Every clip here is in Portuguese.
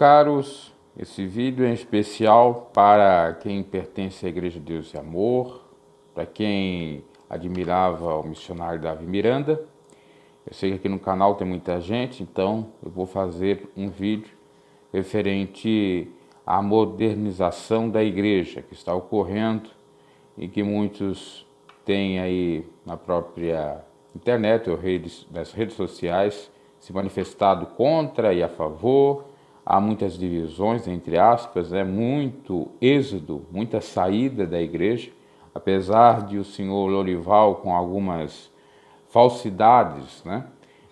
Caros, esse vídeo é especial para quem pertence à Igreja Deus e Amor, para quem admirava o missionário Davi Miranda. Eu sei que aqui no canal tem muita gente, então eu vou fazer um vídeo referente à modernização da igreja que está ocorrendo e que muitos têm aí na própria internet ou redes, nas redes sociais se manifestado contra e a favor há muitas divisões, entre aspas, é né? muito êxodo, muita saída da igreja, apesar de o senhor Lorival, com algumas falsidades, né?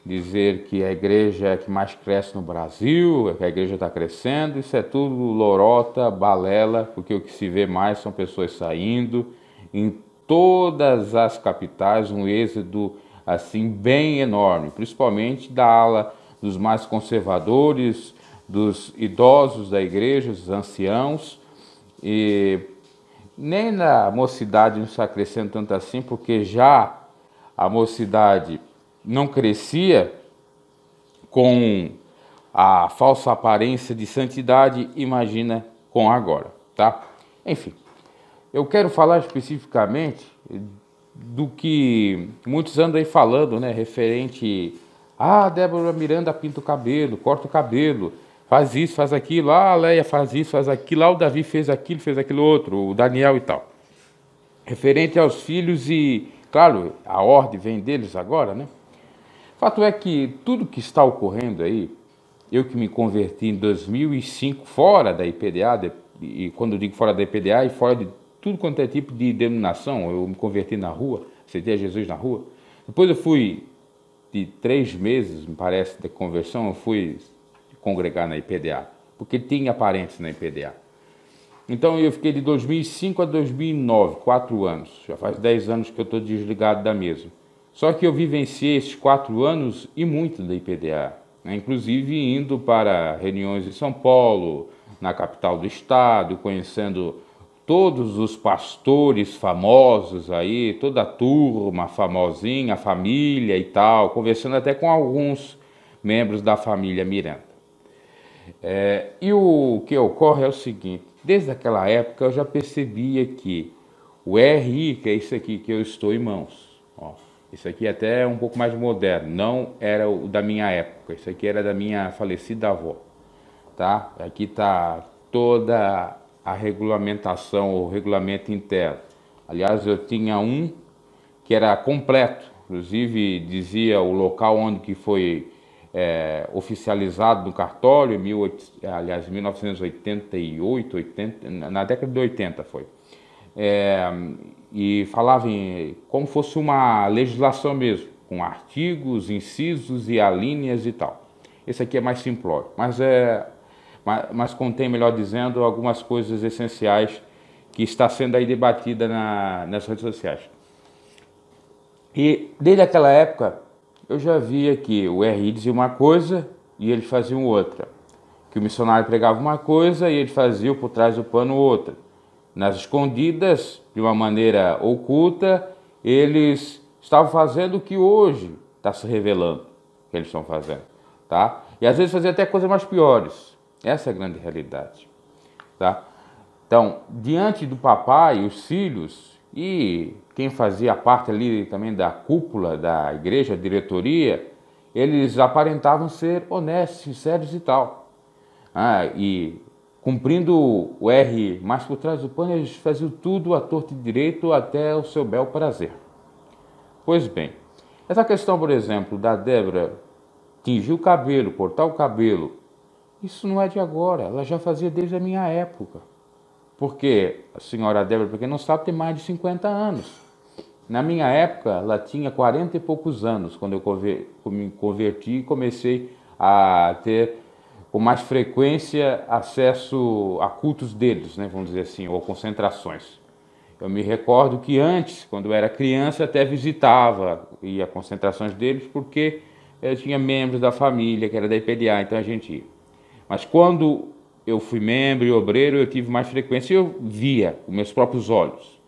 dizer que a igreja é que mais cresce no Brasil, é que a igreja está crescendo, isso é tudo lorota, balela, porque o que se vê mais são pessoas saindo em todas as capitais, um êxodo assim bem enorme, principalmente da ala dos mais conservadores, dos idosos da igreja, dos anciãos, e nem na mocidade não está acrescenta tanto assim, porque já a mocidade não crescia com a falsa aparência de santidade, imagina com agora, tá? Enfim, eu quero falar especificamente do que muitos andam aí falando, né, referente a ah, Débora Miranda pinta o cabelo, corta o cabelo, faz isso, faz aquilo, ah, a Leia faz isso, faz aquilo, ah, o Davi fez aquilo, fez aquilo outro, o Daniel e tal. Referente aos filhos e, claro, a ordem vem deles agora, né? Fato é que tudo que está ocorrendo aí, eu que me converti em 2005 fora da IPDA, e quando eu digo fora da IPDA e fora de tudo quanto é tipo de denominação, eu me converti na rua, aceitei Jesus na rua. Depois eu fui de três meses, me parece, de conversão, eu fui congregar na IPDA, porque tinha parentes na IPDA. Então eu fiquei de 2005 a 2009, quatro anos. Já faz dez anos que eu estou desligado da mesa. Só que eu vivenciei esses quatro anos e muito da IPDA, né? inclusive indo para reuniões em São Paulo, na capital do estado, conhecendo todos os pastores famosos aí, toda a turma famosinha, a família e tal, conversando até com alguns membros da família Miranda. É, e o que ocorre é o seguinte: desde aquela época eu já percebia que o RI, que é isso aqui que eu estou em mãos, ó, isso aqui é até é um pouco mais moderno, não era o da minha época, isso aqui era da minha falecida avó, tá? Aqui está toda a regulamentação, o regulamento interno. Aliás, eu tinha um que era completo, inclusive dizia o local onde que foi é, oficializado no cartório, em 18, aliás, 1988, 80, na década de 80 foi. É, e falava em, como fosse uma legislação mesmo, com artigos, incisos e alíneas e tal. Esse aqui é mais simplório, mas, é, mas, mas contém, melhor dizendo, algumas coisas essenciais que está sendo aí debatida na, nas redes sociais. E desde aquela época eu já via que o RI dizia uma coisa e eles faziam outra. Que o missionário pregava uma coisa e ele fazia por trás do pano outra. Nas escondidas, de uma maneira oculta, eles estavam fazendo o que hoje está se revelando que eles estão fazendo, tá? E às vezes faziam até coisas mais piores. Essa é a grande realidade, tá? Então, diante do papai, os filhos e quem fazia parte ali também da cúpula da igreja, diretoria, eles aparentavam ser honestos, sinceros e tal. Ah, e cumprindo o R mais por trás do pano, eles faziam tudo à torto e direito até o seu bel prazer. Pois bem, essa questão, por exemplo, da Débora tingir o cabelo, cortar o cabelo, isso não é de agora, ela já fazia desde a minha época. Porque a senhora Débora, porque não sabe, tem mais de 50 anos. Na minha época, ela tinha 40 e poucos anos, quando eu me converti e comecei a ter com mais frequência acesso a cultos deles, né, vamos dizer assim, ou concentrações. Eu me recordo que antes, quando eu era criança, até visitava e a concentrações deles, porque eu eh, tinha membros da família que era da IPDA, então a gente ia. Mas quando eu fui membro e obreiro, eu tive mais frequência e eu via com meus próprios olhos.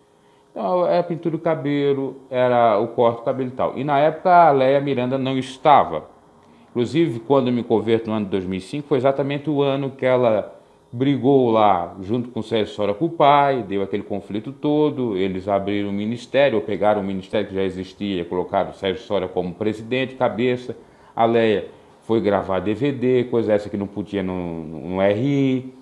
Então, era pintura do cabelo, era o corte do cabelo e tal. E na época a Leia Miranda não estava. Inclusive, quando eu me converto no ano de 2005, foi exatamente o ano que ela brigou lá junto com o Sérgio Sora com o pai, deu aquele conflito todo, eles abriram o um ministério, ou pegaram o um ministério que já existia, colocaram o Sérgio Sora como presidente, cabeça, a Leia foi gravar DVD, coisa essa que não podia no, no, no é RI,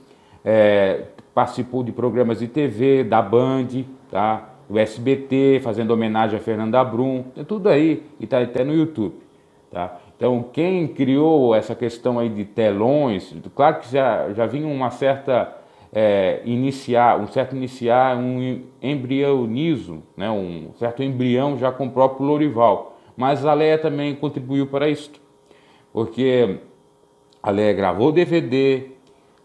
é, participou de programas de TV, da Band, tá? o SBT, fazendo homenagem a Fernanda Brum, é tudo aí e está até no YouTube. Tá? Então, quem criou essa questão aí de telões, claro que já, já vinha uma certa é, iniciar, um certo iniciar, um embrionismo, né? um certo embrião já com o próprio Lorival, mas a Leia também contribuiu para isso porque a gravou DVD,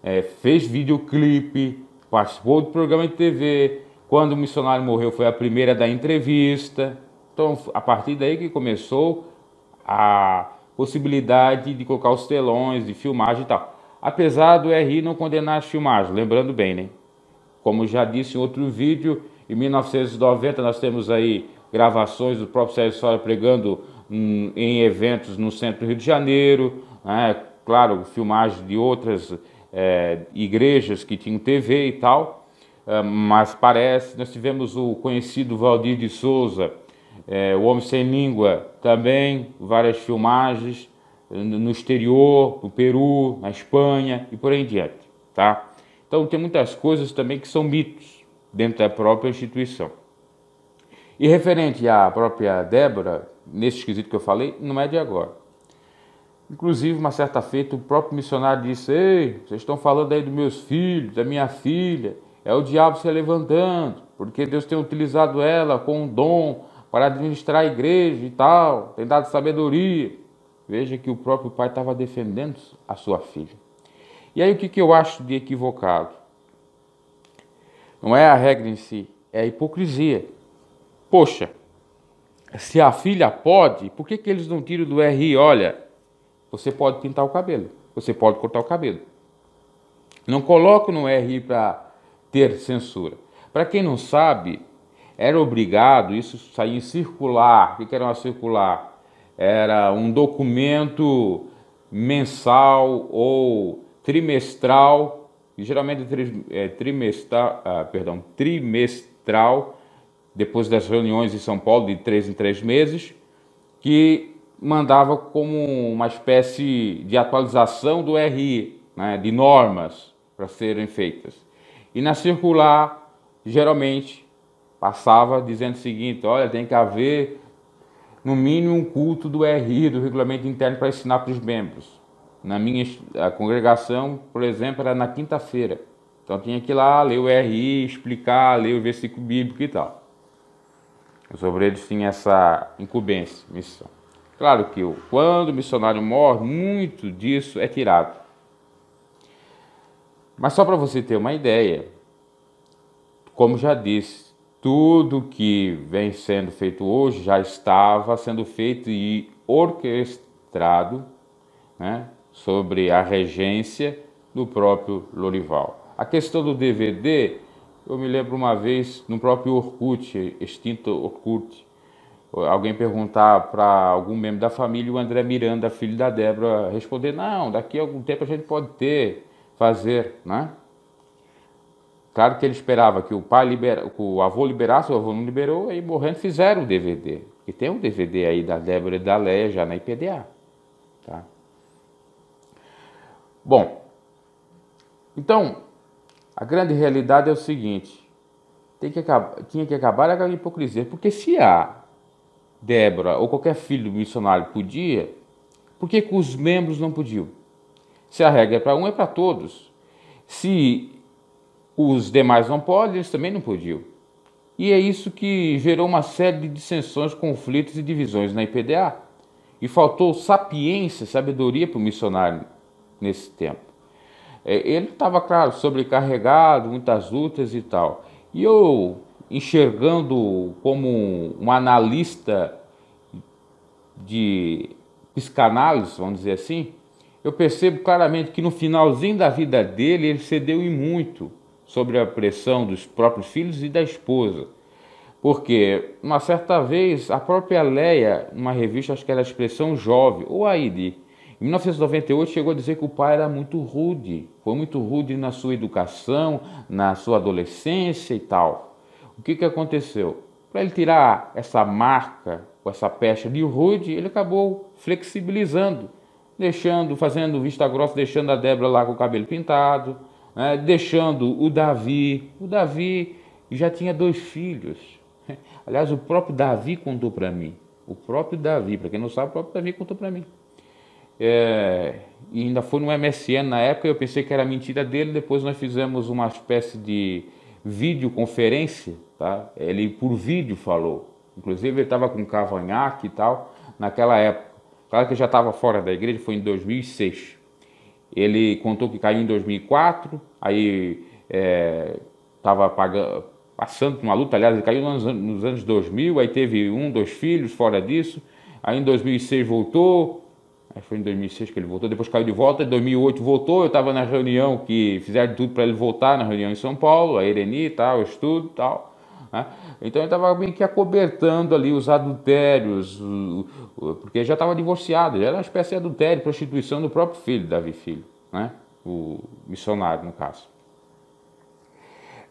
é, fez videoclipe, participou do programa de TV. Quando o missionário morreu, foi a primeira da entrevista. Então, a partir daí que começou a possibilidade de colocar os telões, de filmagem e tal. Apesar do RI não condenar as filmagens, lembrando bem, né? Como já disse em outro vídeo, em 1990 nós temos aí gravações do próprio Sérgio Sora pregando em, eventos no centro do Rio de Janeiro, né? claro, filmagem de outras é, igrejas que tinham TV e tal, é, mas parece, nós tivemos o conhecido Valdir de Souza, é, o Homem Sem Língua, também várias filmagens no exterior, no Peru, na Espanha e por aí em diante, tá? Então tem muitas coisas também que são mitos dentro da própria instituição. E referente à própria Débora, nesse esquisito que eu falei, não é de agora. Inclusive, uma certa feita, o próprio missionário disse: Ei, vocês estão falando aí dos meus filhos, da minha filha, é o diabo se levantando, porque Deus tem utilizado ela com um dom para administrar a igreja e tal, tem dado sabedoria. Veja que o próprio pai estava defendendo a sua filha. E aí, o que, que eu acho de equivocado? Não é a regra em si, é a hipocrisia. Poxa, se a filha pode, por que, que eles não tiram do RI? Olha, você pode pintar o cabelo, você pode cortar o cabelo. Não coloque no RI para ter censura. Para quem não sabe, era obrigado, isso saía em circular. O que era uma circular? Era um documento mensal ou trimestral, geralmente é é trimestral, ah, perdão, trimestral, depois das reuniões em São Paulo de três em três meses, que mandava como uma espécie de atualização do RI, né, de normas para serem feitas. E na circular, geralmente, passava dizendo o seguinte, olha, tem que haver no mínimo um culto do RI, do regulamento interno, para ensinar para os membros. Na minha congregação, por exemplo, era na quinta-feira. Então tinha que ir lá ler o RI, explicar, ler o versículo bíblico e tal. Os obreiros tinham essa incumbência, missão. Claro que quando o missionário morre, muito disso é tirado. Mas só para você ter uma ideia, como já disse, tudo que vem sendo feito hoje já estava sendo feito e orquestrado né, sobre a regência do próprio Lorival. A questão do DVD eu me lembro uma vez no próprio Orkut, extinto Orkut, alguém perguntar para algum membro da família e o André Miranda, filho da Débora, responder: Não, daqui a algum tempo a gente pode ter, fazer, né? Claro que ele esperava que o pai libera, que o avô liberasse, o avô não liberou, e morrendo fizeram o DVD. E tem um DVD aí da Débora e da Leia já na IPDA. Tá? Bom, então a grande realidade é o seguinte: tem que acabar, tinha que acabar com a hipocrisia, porque se a Débora ou qualquer filho do missionário podia, por que, que os membros não podiam? Se a regra é para um, é para todos. Se os demais não podem, eles também não podiam. E é isso que gerou uma série de dissensões, conflitos e divisões na IPDA. E faltou sapiência, sabedoria para o missionário nesse tempo. É, ele estava, claro, sobrecarregado, muitas lutas e tal. E eu, enxergando como um analista de psicanálise, vamos dizer assim, eu percebo claramente que no finalzinho da vida dele ele cedeu e muito sobre a pressão dos próprios filhos e da esposa. Porque uma certa vez a própria Leia, numa revista, acho que era a Expressão Jovem, ou a Idi, em 1998 chegou a dizer que o pai era muito rude, foi muito rude na sua educação, na sua adolescência e tal. O que, que aconteceu? Para ele tirar essa marca ou essa pecha de rude, ele acabou flexibilizando, deixando, fazendo vista grossa, deixando a Débora lá com o cabelo pintado, né? deixando o Davi. O Davi já tinha dois filhos. Aliás, o próprio Davi contou para mim. O próprio Davi, para quem não sabe, o próprio Davi contou para mim. É, e ainda foi no MSN na época, eu pensei que era mentira dele, depois nós fizemos uma espécie de videoconferência, tá? Ele por vídeo falou. Inclusive ele estava com cavanhaque e tal naquela época. Claro que já estava fora da igreja, foi em 2006. Ele contou que caiu em 2004, aí estava é, passando por uma luta, aliás, ele caiu nos, nos anos 2000, aí teve um, dois filhos fora disso, aí em 2006 voltou, foi em 2006 que ele voltou, depois caiu de volta, em 2008 voltou, eu estava na reunião que fizeram tudo para ele voltar, na reunião em São Paulo, a Ereni e tal, o estudo e tal. Né? Então ele estava meio que acobertando ali os adultérios, porque já estava divorciado, já era uma espécie de adultério, prostituição do próprio filho, Davi Filho, né? o missionário no caso.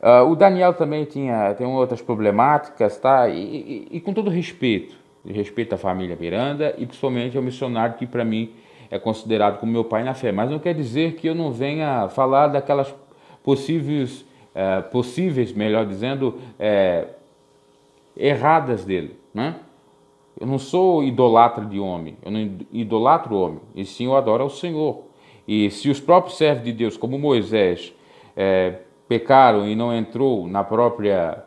Uh, o Daniel também tinha tem outras problemáticas, tá? E, e, e com todo respeito, respeito à família Miranda e principalmente ao é missionário que para mim é considerado como meu pai na fé. Mas não quer dizer que eu não venha falar daquelas possíveis, é, possíveis, melhor dizendo, é, erradas dele, né? Eu não sou idolatra de homem, eu não idolatro homem, e sim eu adoro ao Senhor. E se os próprios servos de Deus, como Moisés, é, pecaram e não entrou na própria,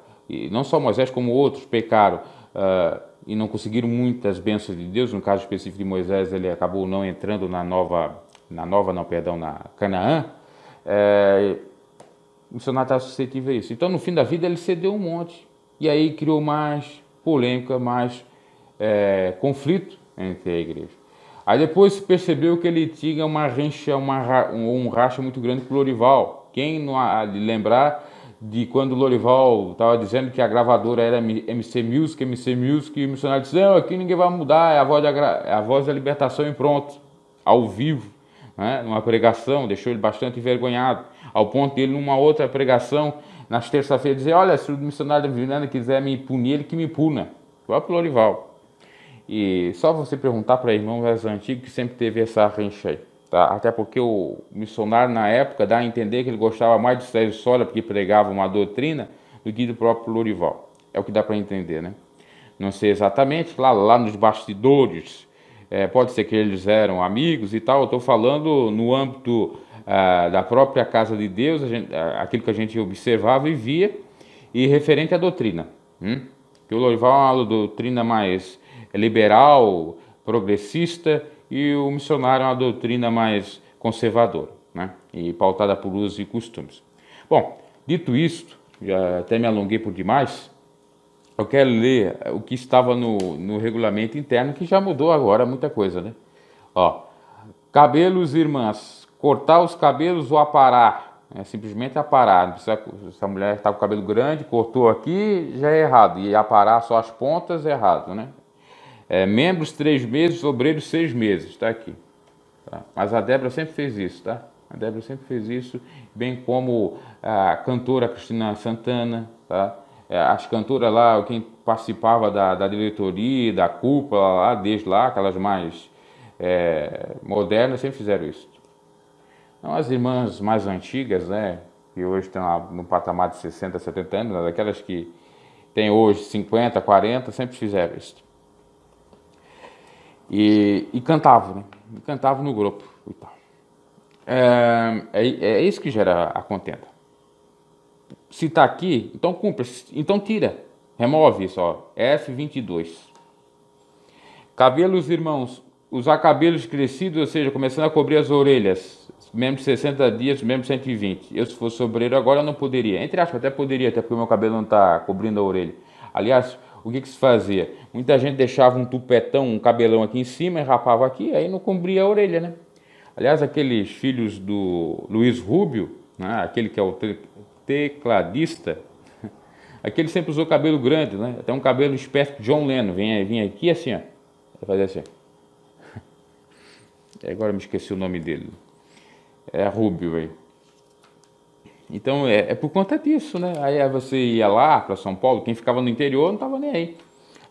não só Moisés como outros pecaram, uh, e não conseguiram muitas bênçãos de Deus. No caso específico de Moisés, ele acabou não entrando na nova, na nova, não, perdão, na Canaã. Ah, o missionário estava suscetível a isso. Então, no fim da vida, ele cedeu um monte. E aí criou mais polêmica, mais é, conflito entre a igreja. Aí depois percebeu que ele tinha uma rincha, uma, um racha muito grande com o Lorival. Quem não lembrar, de quando o Lorival estava dizendo que a gravadora era MC Music, MC Music, e o missionário disse, não, aqui ninguém vai mudar, é a voz da, é a voz da libertação e pronto, ao vivo, né, numa pregação, deixou ele bastante envergonhado, ao ponto dele, numa outra pregação, nas terça-feiras, dizer, olha, se o missionário Vilhena quiser me punir, ele que me puna, o próprio Lorival. E só você perguntar para irmão mais antigo que sempre teve essa rencha aí. Tá? Até porque o missionário, na época, dá a entender que ele gostava mais de Sérgio Sola, porque pregava uma doutrina, do que do próprio Lorival. É o que dá para entender, né? Não sei exatamente, lá, lá nos bastidores, é, pode ser que eles eram amigos e tal, eu estou falando no âmbito ah, da própria casa de Deus, gente, ah, aquilo que a gente observava e via, e referente à doutrina. Hum? Que o Lorival é uma doutrina mais liberal, progressista, e o missionário é uma doutrina mais conservadora né? e pautada por usos e costumes. Bom, dito isto, já até me alonguei por demais, eu quero ler o que estava no, no regulamento interno, que já mudou agora muita coisa, né? Ó, cabelos, irmãs, cortar os cabelos ou aparar, é simplesmente aparar, não precisa, se a mulher está com o cabelo grande, cortou aqui, já é errado, e aparar só as pontas é errado, né? É, membros três meses, obreiros seis meses, está aqui. Tá? Mas a Débora sempre fez isso, tá? A Débora sempre fez isso, bem como a cantora Cristina Santana, tá? É, as cantoras lá, quem participava da, da diretoria, da cúpula lá, desde lá, aquelas mais é, modernas, sempre fizeram isso. Então, as irmãs mais antigas, né, que hoje estão no patamar de 60, 70 anos, aquelas né, daquelas que têm hoje 50, 40, sempre fizeram isso. E, e cantava, né? E cantava no grupo e tal. É, é, é, isso que gera a contenda. Se tá aqui, então cumpre, então tira, remove isso, ó, F22. Cabelos, irmãos, usar cabelos crescidos, ou seja, começando a cobrir as orelhas, mesmo 60 dias, mesmo 120. Eu, se fosse obreiro agora, eu não poderia. Entre aspas, até poderia, até porque o meu cabelo não tá cobrindo a orelha. Aliás, o que, que se fazia? Muita gente deixava um tupetão, um cabelão aqui em cima, e rapava aqui, aí não cobria a orelha, né? Aliás, aqueles filhos do Luiz Rubio, né? aquele que é o tecladista, aquele sempre usou cabelo grande, né? Até um cabelo esperto John Lennon, vinha, vinha aqui assim, ó, fazer assim. Agora me esqueci o nome dele. É Rubio aí. Então é, é, por conta disso, né? Aí você ia lá para São Paulo, quem ficava no interior não estava nem aí.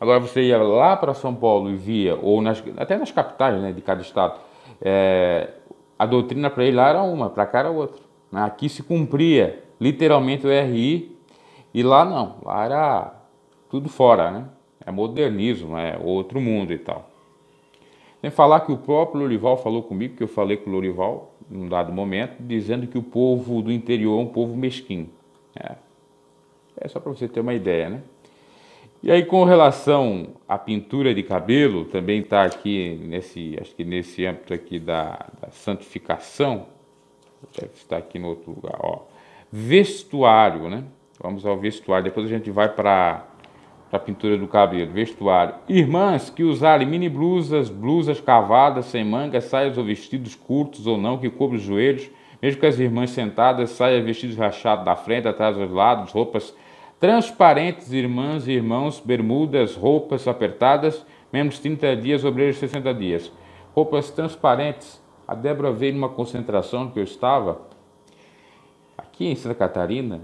Agora você ia lá para São Paulo e via, ou nas, até nas capitais né, de cada estado, é, a doutrina para ele lá era uma, para cá era outra. Né? Aqui se cumpria literalmente o RI e lá não, lá era tudo fora, né? É modernismo, é outro mundo e tal. Nem falar que o próprio Lorival falou comigo, que eu falei com o Lorival, num dado momento, dizendo que o povo do interior é um povo mesquinho. É, é só para você ter uma ideia, né? E aí, com relação à pintura de cabelo, também está aqui nesse, acho que nesse âmbito aqui da, da santificação, deve estar aqui no outro lugar, ó. Vestuário, né? Vamos ao vestuário. Depois a gente vai para para pintura do cabelo, vestuário. Irmãs que usarem mini blusas, blusas cavadas, sem mangas, saias ou vestidos curtos ou não, que cobrem os joelhos, mesmo que as irmãs sentadas, saias, vestidos rachados da frente, atrás, dos lados, roupas transparentes, irmãs e irmãos, bermudas, roupas apertadas, menos 30 dias, obreiros 60 dias. Roupas transparentes. A Débora veio numa concentração que eu estava, aqui em Santa Catarina,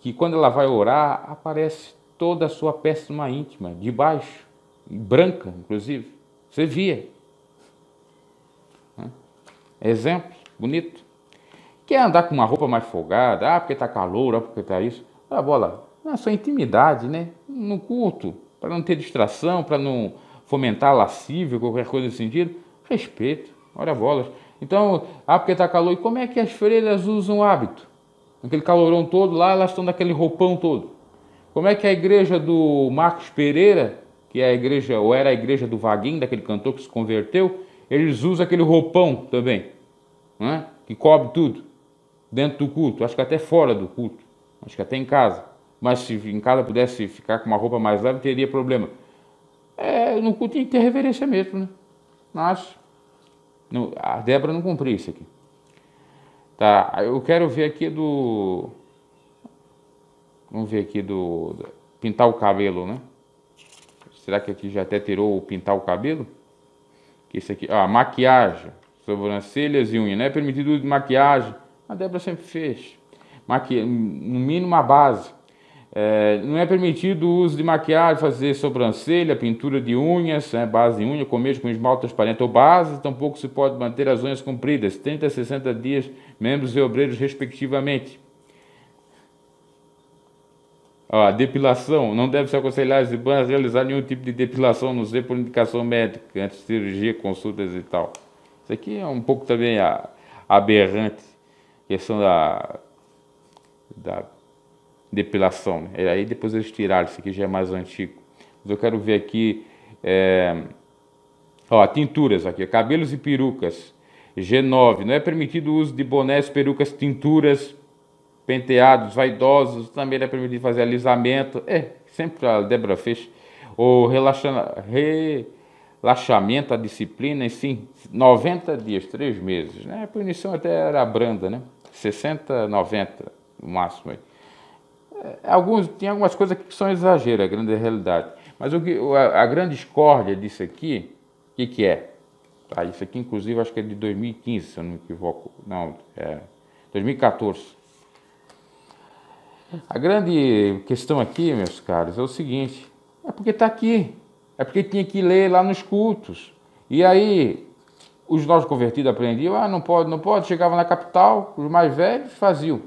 que quando ela vai orar, aparece toda a sua péssima íntima, de baixo, branca, inclusive. Você via. Né? Exemplo bonito. Quer andar com uma roupa mais folgada? Ah, porque tá calor, ah, porque tá isso. a ah, bola, na sua intimidade, né? No culto, para não ter distração, para não fomentar lascívia qualquer coisa nesse sentido. Respeito, olha bolas. Então, ah, porque tá calor. E como é que as freiras usam o hábito? Aquele calorão todo lá, elas estão daquele roupão todo. Como é que a igreja do Marcos Pereira, que é a igreja, ou era a igreja do Vaguinho, daquele cantor que se converteu, eles usam aquele roupão também, né? que cobre tudo, dentro do culto, acho que até fora do culto, acho que até em casa. Mas se em casa pudesse ficar com uma roupa mais leve, teria problema. É, no culto tem que ter reverência mesmo, né? Mas a Débora não cumpriu isso aqui. Tá, eu quero ver aqui do. Vamos ver aqui do, do pintar o cabelo, né? Será que aqui já até tirou o pintar o cabelo? Que esse aqui, ah, maquiagem, sobrancelhas e unha. Não né? é permitido de maquiagem. A Débora sempre fez. Maqui... No mínimo a base. É, não é permitido o uso de maquiagem, fazer sobrancelha, pintura de unhas, né, base de unha, comer com esmalte transparente ou base, tampouco se pode manter as unhas compridas, 30 a 60 dias, membros e obreiros, respectivamente. Ó, depilação. Não deve se aconselhar as IBANs a realizar nenhum tipo de depilação, não sei por indicação médica, antes de cirurgia, consultas e tal. Isso aqui é um pouco também a, aberrante, questão da, da depilação. Né? E aí depois eles tiraram, isso aqui já é mais antigo. Mas eu quero ver aqui, é, ó, tinturas aqui, cabelos e perucas. G9, não é permitido o uso de bonés, perucas, tinturas, penteados, vaidosos, também era permitido fazer alisamento, é, sempre a Débora fez, o relaxa, relaxamento, a disciplina, enfim, 90 dias, 3 meses, né? A punição até era branda, né? 60, 90, no máximo aí. É, alguns, tem algumas coisas que são exagero, a grande realidade. Mas o que, a, a grande discórdia disso aqui, o que, que é? Ah, isso aqui, inclusive, acho que é de 2015, se eu não me equivoco. Não, é 2014. A grande questão aqui, meus caros, é o seguinte: é porque está aqui, é porque tinha que ler lá nos cultos. E aí, os novos convertidos aprendiam: ah, não pode, não pode. Chegava na capital, os mais velhos faziam.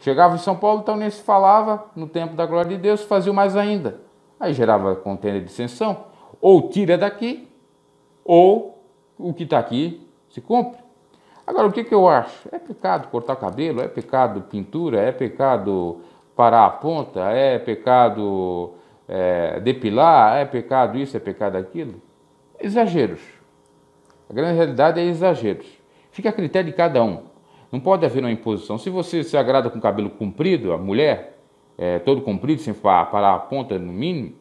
Chegava em São Paulo, então nem se falava no tempo da glória de Deus, faziam mais ainda. Aí gerava contenda e dissensão. Ou tira daqui, ou o que está aqui se cumpre. Agora, o que, que eu acho? É pecado cortar cabelo, é pecado pintura, é pecado parar a ponta? É pecado é, depilar? É pecado isso? É pecado aquilo? Exageros. A grande realidade é exageros. Fica a critério de cada um. Não pode haver uma imposição. Se você se agrada com cabelo comprido, a mulher, é, todo comprido, sem parar a ponta no mínimo,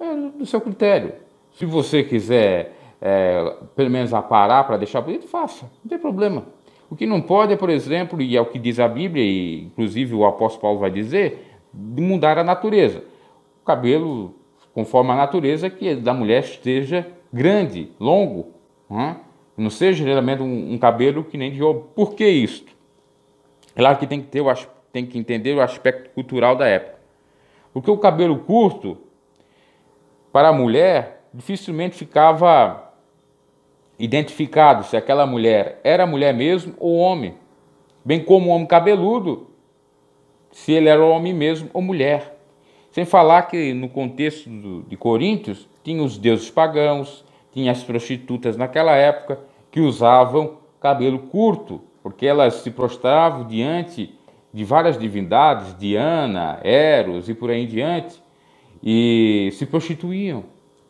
é do seu critério. Se você quiser, é, pelo menos aparar para deixar bonito, faça. Não tem problema. O que não pode é, por exemplo, e é o que diz a Bíblia, e inclusive o apóstolo Paulo vai dizer, mudar a natureza. O cabelo, conforme a natureza, que da mulher esteja grande, longo, né? não seja geralmente um, um, cabelo que nem de ouro. Por que isso? Claro que tem que, ter o, tem que entender o aspecto cultural da época. Porque o cabelo curto, para a mulher, dificilmente ficava identificado se aquela mulher era mulher mesmo ou homem, bem como o homem cabeludo, se ele era homem mesmo ou mulher. Sem falar que no contexto de Coríntios tinha os deuses pagãos, tinha as prostitutas naquela época que usavam cabelo curto, porque elas se prostravam diante de várias divindades, Diana, Eros e por aí em diante, e se prostituíam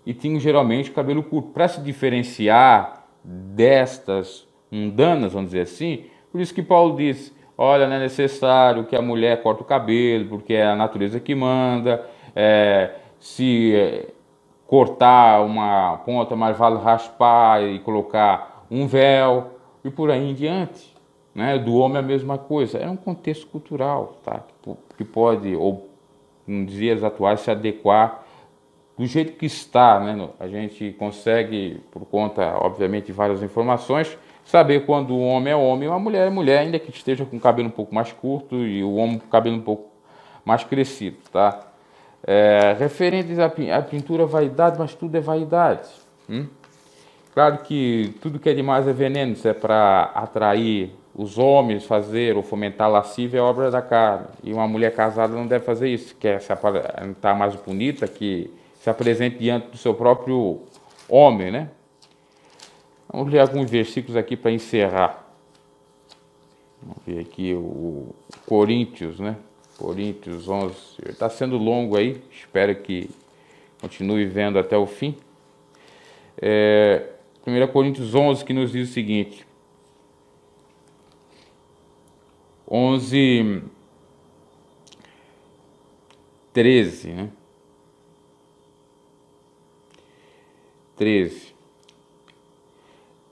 e tinham geralmente cabelo curto. Para se diferenciar destas mundanas, vamos dizer assim. Por isso que Paulo diz: olha, não é necessário que a mulher corte o cabelo, porque é a natureza que manda. É, se é, cortar uma ponta, mais vale raspar e colocar um véu e por aí em diante. Né? Do homem é a mesma coisa. É um contexto cultural tá? que pode, ou em dias atuais, se adequar do jeito que está, né? a gente consegue, por conta, obviamente, de várias informações, saber quando o homem é homem e uma mulher é mulher, ainda que esteja com o cabelo um pouco mais curto e o homem com o cabelo um pouco mais crescido, tá? É, referentes à, à pintura, vaidade, mas tudo é vaidade. Hum? Claro que tudo que é demais é veneno, isso é para atrair os homens, fazer ou fomentar lascivia, é obra da carne. E uma mulher casada não deve fazer isso, quer se aparentar tá mais bonita que se apresente diante do seu próprio homem, né? Vamos ler alguns versículos aqui para encerrar. Vamos ver aqui o Coríntios, né? Coríntios 11. Está sendo longo aí, espero que continue vendo até o fim. É, 1 Coríntios 11 que nos diz o seguinte: 11, 13, né? 13.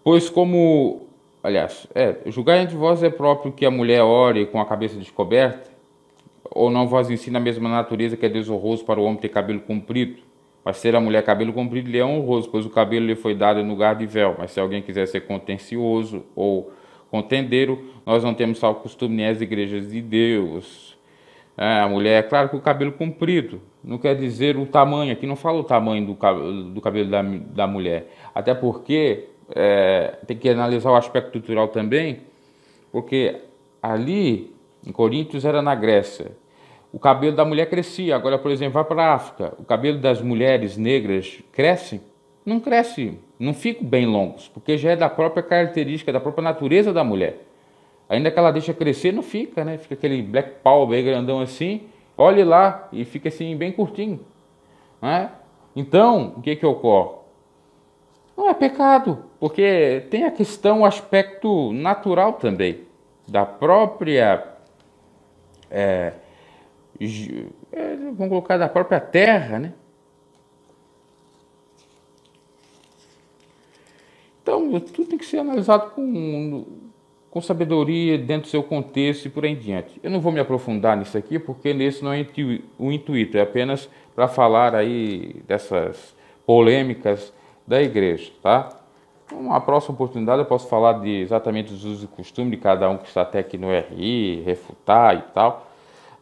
Pois como, aliás, é, julgar entre vós é próprio que a mulher ore com a cabeça descoberta, ou não vós ensina a mesma natureza que é desonroso para o homem ter cabelo comprido? Mas se a mulher cabelo comprido lhe é honroso, pois o cabelo lhe foi dado no lugar de véu. Mas se alguém quiser ser contencioso ou contendeiro, nós não temos tal costume nem as igrejas de Deus. É, a mulher, é claro que o cabelo comprido, não quer dizer o tamanho, aqui não fala o tamanho do cabelo, do cabelo da, da mulher. Até porque é, tem que analisar o aspecto cultural também, porque ali, em Coríntios, era na Grécia. O cabelo da mulher crescia. Agora, por exemplo, vai para a África. O cabelo das mulheres negras cresce? Não cresce, não ficam bem longos, porque já é da própria característica, da própria natureza da mulher. Ainda que ela deixa crescer, não fica, né? Fica aquele black power bem grandão assim olhe lá e fica assim bem curtinho. Né? Então, o que, que ocorre? Não é pecado, porque tem a questão, o aspecto natural também, da própria. É, é vamos colocar da própria terra, né? Então, tudo tem que ser analisado com com sabedoria dentro do seu contexto e por aí em diante. Eu não vou me aprofundar nisso aqui, porque nesse não é o intuito, é apenas para falar aí dessas polêmicas da igreja, tá? Uma então, próxima oportunidade eu posso falar de exatamente os usos e costumes de cada um que está até aqui no RI, refutar e tal,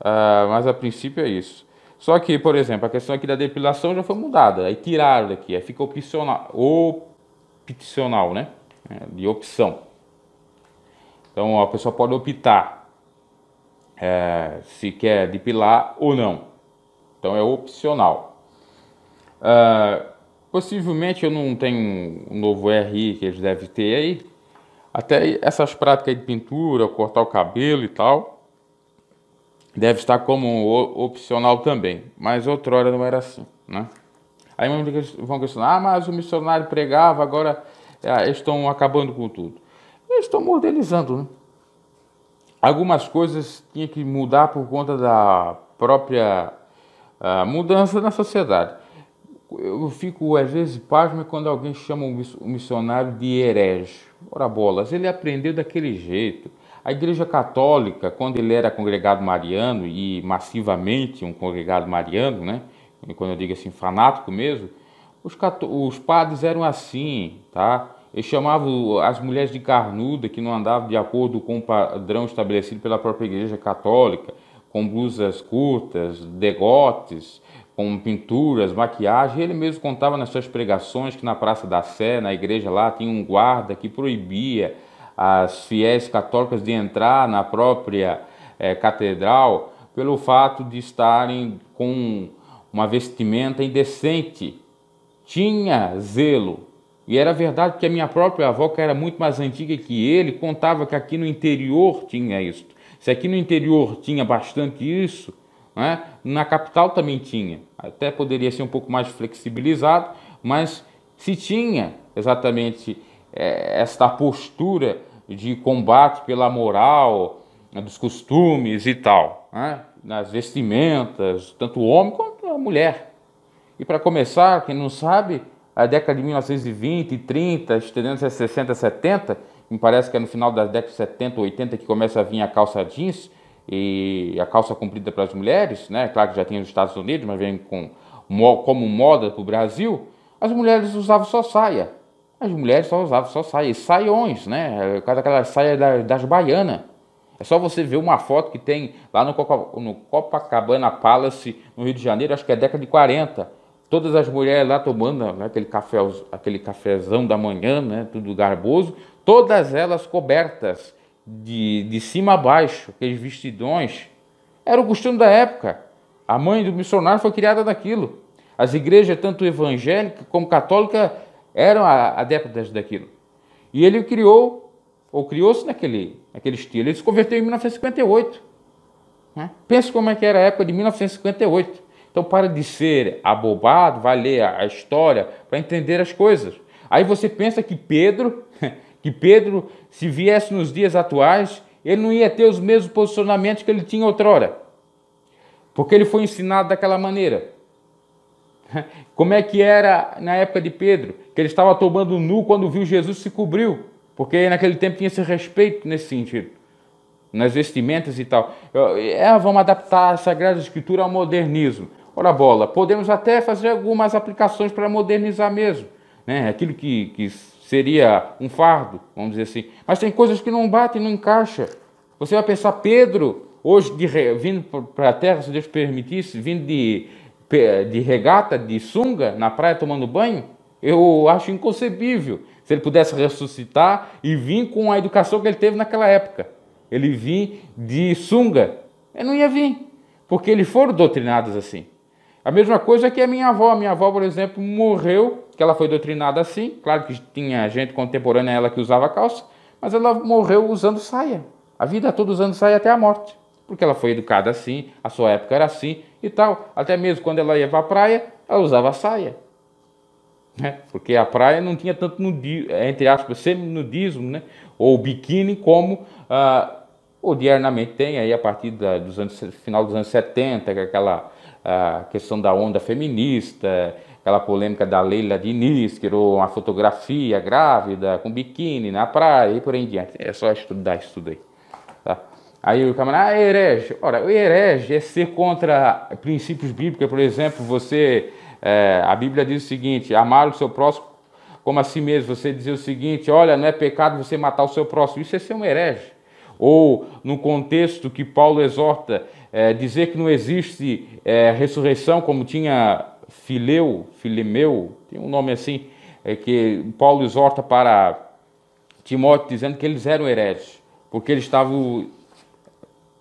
uh, mas a princípio é isso. Só que, por exemplo, a questão aqui da depilação já foi mudada, aí tiraram daqui, aí fica opcional, opcional, né? É, de opção. Então a pessoa pode optar é, se quer depilar ou não. Então é opcional. Uh, possivelmente eu não tenho um novo RI que eles devem ter aí. Até essas práticas de pintura, cortar o cabelo e tal, deve estar como opcional também. Mas outrora não era assim, né? Aí vão questionar, ah, mas o missionário pregava, agora é, eles estão acabando com tudo. Eu estou modelizando. Né? Algumas coisas tinha que mudar por conta da própria ah, mudança na sociedade. Eu fico às vezes pasmo quando alguém chama o missionário de herege. Ora bolas, ele aprendeu daquele jeito. A Igreja Católica, quando ele era congregado mariano e massivamente um congregado mariano, né? quando eu digo assim, fanático mesmo, os, os padres eram assim, tá? Ele chamava as mulheres de carnuda, que não andavam de acordo com o padrão estabelecido pela própria Igreja Católica, com blusas curtas, degotes, com pinturas, maquiagem. Ele mesmo contava nas suas pregações que na Praça da Sé, na igreja lá, tinha um guarda que proibia as fiéis católicas de entrar na própria é, catedral pelo fato de estarem com uma vestimenta indecente. Tinha zelo e era verdade que a minha própria avó, que era muito mais antiga que ele, contava que aqui no interior tinha isso. Se aqui no interior tinha bastante isso, né, na capital também tinha. Até poderia ser um pouco mais flexibilizado, mas se tinha exatamente é, esta postura de combate pela moral, né, dos costumes e tal, né, nas vestimentas, tanto o homem quanto a mulher. E para começar, quem não sabe, a década de 1920, 30, estendendo se a 60, 70, me parece que é no final da década de 70, 80 que começa a vir a calça jeans e a calça comprida para as mulheres, né? Claro que já tinha nos Estados Unidos, mas vem com, como moda para o Brasil. As mulheres usavam só saia. As mulheres só usavam só saia. E saiões, né? É Aquela saia das, das baianas. É só você ver uma foto que tem lá no, Copacabana Palace, no Rio de Janeiro, acho que é década de 40 todas as mulheres lá tomando né, aquele, café, aquele cafezão da manhã, né, tudo garboso, todas elas cobertas de, de cima a baixo, aqueles vestidões. Era o costume da época. A mãe do missionário foi criada daquilo. As igrejas, tanto evangélica como católica, eram adeptas daquilo. E ele criou, ou criou-se naquele, naquele estilo. Ele se converteu em 1958. Né? Pensa como é que era a época de 1958. Então, para de ser abobado, vai ler a história para entender as coisas. Aí você pensa que Pedro, que Pedro, se viesse nos dias atuais, ele não ia ter os mesmos posicionamentos que ele tinha outrora, porque ele foi ensinado daquela maneira. Como é que era na época de Pedro, que ele estava tomando nu quando viu Jesus se cobriu, porque naquele tempo tinha esse respeito nesse sentido, nas vestimentas e tal. É, vamos adaptar a Sagrada Escritura ao modernismo. Ora bola, podemos até fazer algumas aplicações para modernizar mesmo, né? Aquilo que, que seria um fardo, vamos dizer assim. Mas tem coisas que não batem, não encaixa. Você vai pensar, Pedro, hoje de, vindo para a terra, se Deus permitisse, vindo de, de regata, de sunga, na praia tomando banho, eu acho inconcebível se ele pudesse ressuscitar e vir com a educação que ele teve naquela época. Ele vir de sunga. Ele não ia vir, porque eles foram doutrinados assim. A mesma coisa que a minha avó. A minha avó, por exemplo, morreu, que ela foi doutrinada assim. Claro que tinha gente contemporânea a ela que usava calça, mas ela morreu usando saia. A vida toda usando saia até a morte. Porque ela foi educada assim, a sua época era assim e tal. Até mesmo quando ela ia para a praia, ela usava saia. Né? Porque a praia não tinha tanto nudismo, entre aspas, semi-nudismo, né? ou biquíni, como ah, odiernamente tem aí a partir da, dos anos, final dos anos 70, é aquela a questão da onda feminista, aquela polêmica da Leila Diniz, que tirou uma fotografia grávida com biquíni na praia e por aí em diante. É só estudar isso aí. Tá? Aí o camarada, ah, herege. Ora, o herege é ser contra princípios bíblicos. Por exemplo, você, é, a Bíblia diz o seguinte, amar o seu próximo como a si mesmo. Você dizer o seguinte, olha, não é pecado você matar o seu próximo. Isso é ser um herege. Ou no contexto que Paulo exorta, é, dizer que não existe é, ressurreição, como tinha Fileu, Filimeu, tem um nome assim, é, que Paulo exorta para Timóteo, dizendo que eles eram hereges, porque eles estavam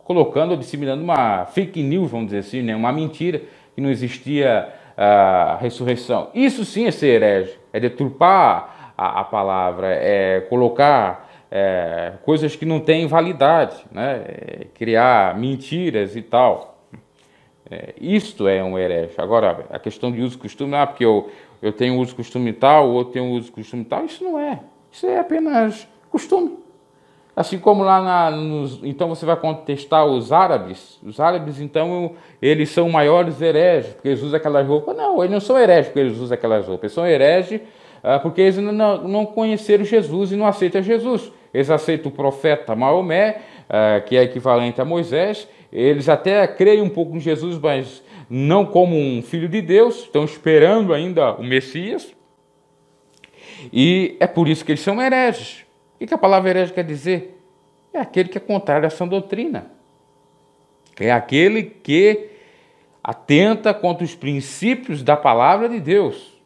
colocando ou disseminando uma fake news, vamos dizer assim, né? uma mentira, que não existia a ressurreição. Isso sim é ser herege, é deturpar a, a palavra, é colocar é, coisas que não têm validade, né? É, criar mentiras e tal. É, isto é um herege. Agora, a questão de uso e costume, ah, porque eu, eu tenho uso e costume tal, o outro tem uso e costume tal, isso não é. Isso é apenas costume. Assim como lá na, nos, então você vai contestar os árabes, os árabes então eles são maiores hereges porque eles usam aquelas roupas. Não, eles não são hereges porque eles usam aquelas roupas, eles são hereges ah, porque eles não, não, não conheceram Jesus e não aceitam Jesus eles aceitam o profeta Maomé, eh, que é equivalente a Moisés, eles até creem um pouco em Jesus, mas não como um filho de Deus, estão esperando ainda o Messias, e é por isso que eles são hereges. O que a palavra herege quer dizer? É aquele que é contrário a essa doutrina. É aquele que atenta contra os princípios da palavra de Deus,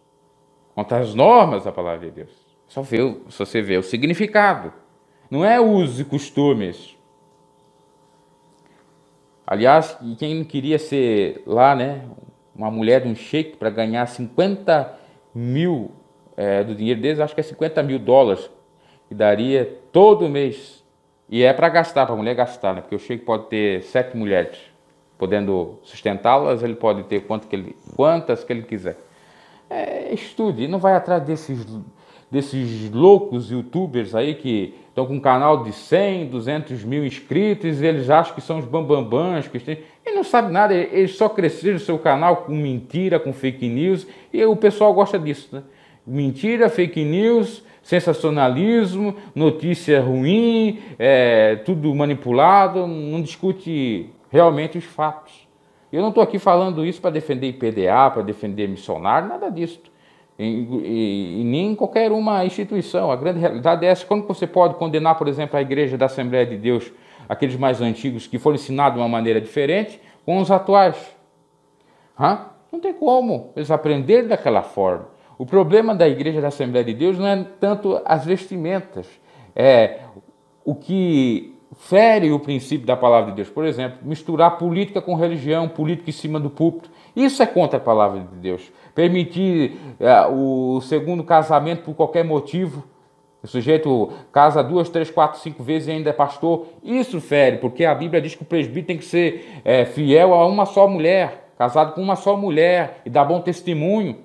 contra as normas da palavra de Deus. Só, vê, só você vê o significado. Não é usos e costumes. Aliás, quem não queria ser lá, né? Uma mulher de um sheik para ganhar 50 mil é, do dinheiro deles, acho que é 50 mil dólares, que daria todo mês. E é para gastar, para a mulher gastar, né? Porque o sheik pode ter sete mulheres, podendo sustentá-las, ele pode ter quanto que ele, quantas que ele quiser. É, estude, não vai atrás desses desses loucos youtubers aí que estão com um canal de 100, 200 mil inscritos, eles acham que são os bambambãs, que têm... e não sabe nada, eles só cresceram o seu canal com mentira, com fake news, e o pessoal gosta disso, né? Mentira, fake news, sensacionalismo, notícia ruim, é, tudo manipulado, não discute realmente os fatos. Eu não estou aqui falando isso para defender IPDA, para defender missionário, nada disso. E, e, nem em qualquer uma instituição. A grande realidade é essa. Como você pode condenar, por exemplo, a igreja da Assembleia de Deus, aqueles mais antigos que foram ensinados de uma maneira diferente, com os atuais? Hã? Não tem como. Eles aprenderem daquela forma. O problema da igreja da Assembleia de Deus não é tanto as vestimentas, é o que fere o princípio da palavra de Deus. Por exemplo, misturar política com religião, política em cima do púlpito. Isso é contra a palavra de Deus permitir é, o segundo casamento por qualquer motivo. O sujeito casa duas, três, quatro, cinco vezes e ainda é pastor. Isso fere, porque a Bíblia diz que o presbítero tem que ser é, fiel a uma só mulher, casado com uma só mulher e dar bom testemunho.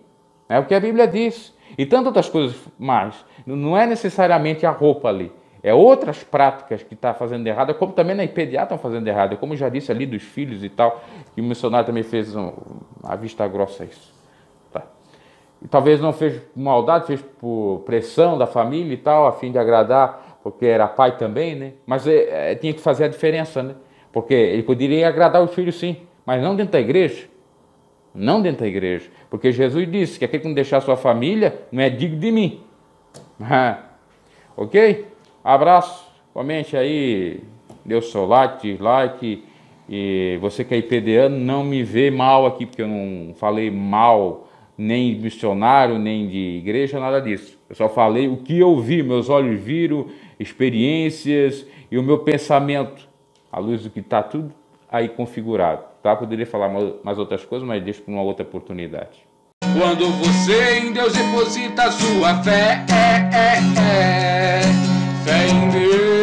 É o que a Bíblia diz. E tantas outras coisas mais. Não é necessariamente a roupa ali. É outras práticas que está fazendo errado, como também na IPDA estão fazendo errado. Como já disse ali dos filhos e tal, que o missionário também fez um, a vista grossa isso e talvez não fez por maldade, fez por pressão da família e tal, a fim de agradar, porque era pai também, né? Mas é, é, tinha que fazer a diferença, né? Porque ele poderia agradar os filhos sim, mas não dentro da igreja. Não dentro da igreja. Porque Jesus disse que aquele que não deixar sua família não é digno de mim. ok? Abraço, comente aí, dê o seu like, dislike. E você que é IPDA, não me vê mal aqui, porque eu não falei mal nem missionário, nem de igreja, nada disso. Eu só falei o que eu vi, meus olhos viram, experiências e o meu pensamento, à luz do que está tudo aí configurado. Tá? Poderia falar mais outras coisas, mas deixo para uma outra oportunidade. Quando você em Deus deposita a sua fé, é, é, é, fé em Deus.